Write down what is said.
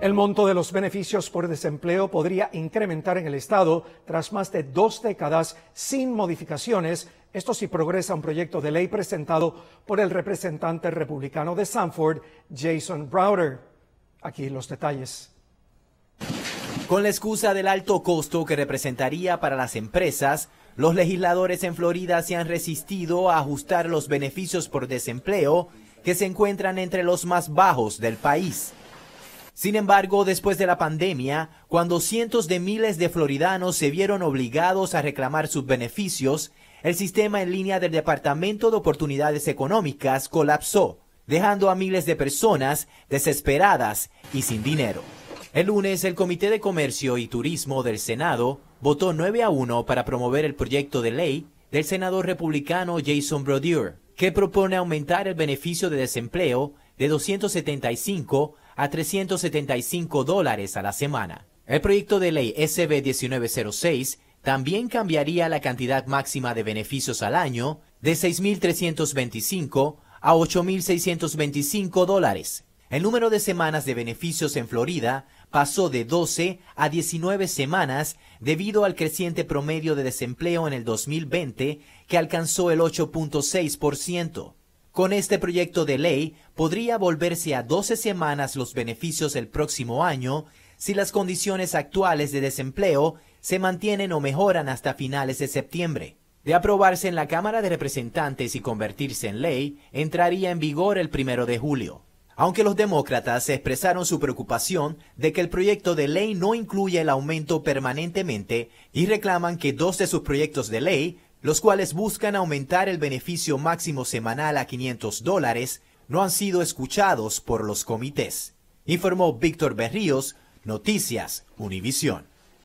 El monto de los beneficios por desempleo podría incrementar en el Estado tras más de dos décadas sin modificaciones, esto si progresa un proyecto de ley presentado por el representante republicano de Sanford, Jason Browder. Aquí los detalles. Con la excusa del alto costo que representaría para las empresas, los legisladores en Florida se han resistido a ajustar los beneficios por desempleo que se encuentran entre los más bajos del país. Sin embargo, después de la pandemia, cuando cientos de miles de floridanos se vieron obligados a reclamar sus beneficios, el sistema en línea del Departamento de Oportunidades Económicas colapsó, dejando a miles de personas desesperadas y sin dinero. El lunes, el Comité de Comercio y Turismo del Senado votó 9 a 1 para promover el proyecto de ley del senador republicano Jason Brodeur, que propone aumentar el beneficio de desempleo de 275 a 375 a la semana. El proyecto de ley SB 1906 también cambiaría la cantidad máxima de beneficios al año de 6.325 a 8.625 El número de semanas de beneficios en Florida pasó de 12 a 19 semanas debido al creciente promedio de desempleo en el 2020 que alcanzó el 8.6%. Con este proyecto de ley podría volverse a 12 semanas los beneficios el próximo año si las condiciones actuales de desempleo se mantienen o mejoran hasta finales de septiembre. De aprobarse en la Cámara de Representantes y convertirse en ley, entraría en vigor el primero de julio. Aunque los demócratas expresaron su preocupación de que el proyecto de ley no incluya el aumento permanentemente y reclaman que dos de sus proyectos de ley los cuales buscan aumentar el beneficio máximo semanal a 500 dólares, no han sido escuchados por los comités, informó Víctor Berríos, Noticias Univisión.